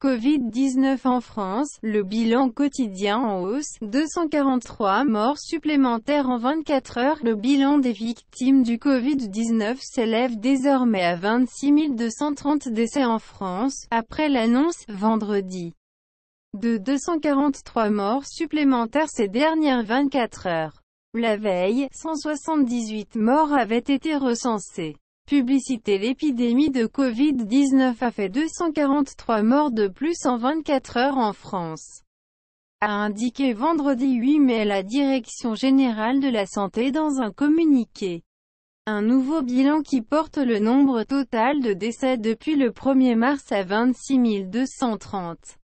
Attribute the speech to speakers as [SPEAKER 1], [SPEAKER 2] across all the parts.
[SPEAKER 1] Covid-19 en France, le bilan quotidien en hausse, 243 morts supplémentaires en 24 heures. Le bilan des victimes du Covid-19 s'élève désormais à 26 230 décès en France, après l'annonce, vendredi, de 243 morts supplémentaires ces dernières 24 heures. La veille, 178 morts avaient été recensés. Publicité L'épidémie de Covid-19 a fait 243 morts de plus en 24 heures en France a indiqué vendredi 8 mai la Direction Générale de la Santé dans un communiqué. Un nouveau bilan qui porte le nombre total de décès depuis le 1er mars à 26 230.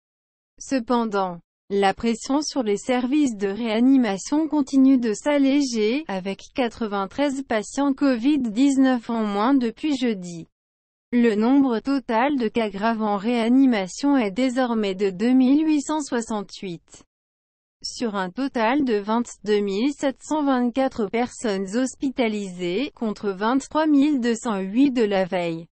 [SPEAKER 1] Cependant, la pression sur les services de réanimation continue de s'alléger, avec 93 patients Covid-19 en moins depuis jeudi. Le nombre total de cas graves en réanimation est désormais de 2868 sur un total de 22 724 personnes hospitalisées, contre 23 208 de la veille.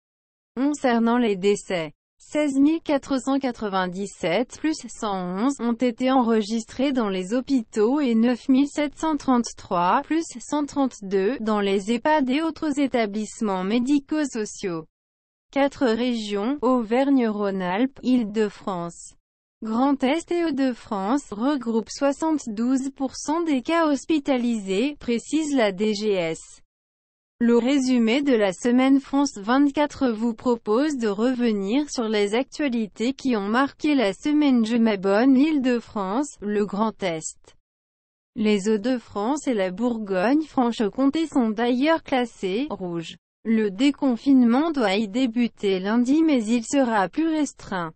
[SPEAKER 1] Concernant les décès, 16 497 plus 111 ont été enregistrés dans les hôpitaux et 9 733 plus 132 dans les EHPAD et autres établissements médico-sociaux. Quatre régions, Auvergne-Rhône-Alpes, Île-de-France, Grand Est et Hauts-de-France, regroupent 72% des cas hospitalisés, précise la DGS. Le résumé de la semaine France 24 vous propose de revenir sur les actualités qui ont marqué la semaine Je m'abonne Île-de-France, le Grand Est. Les eaux de france et la Bourgogne-Franche-Comté sont d'ailleurs classées « rouges. Le déconfinement doit y débuter lundi mais il sera plus restreint.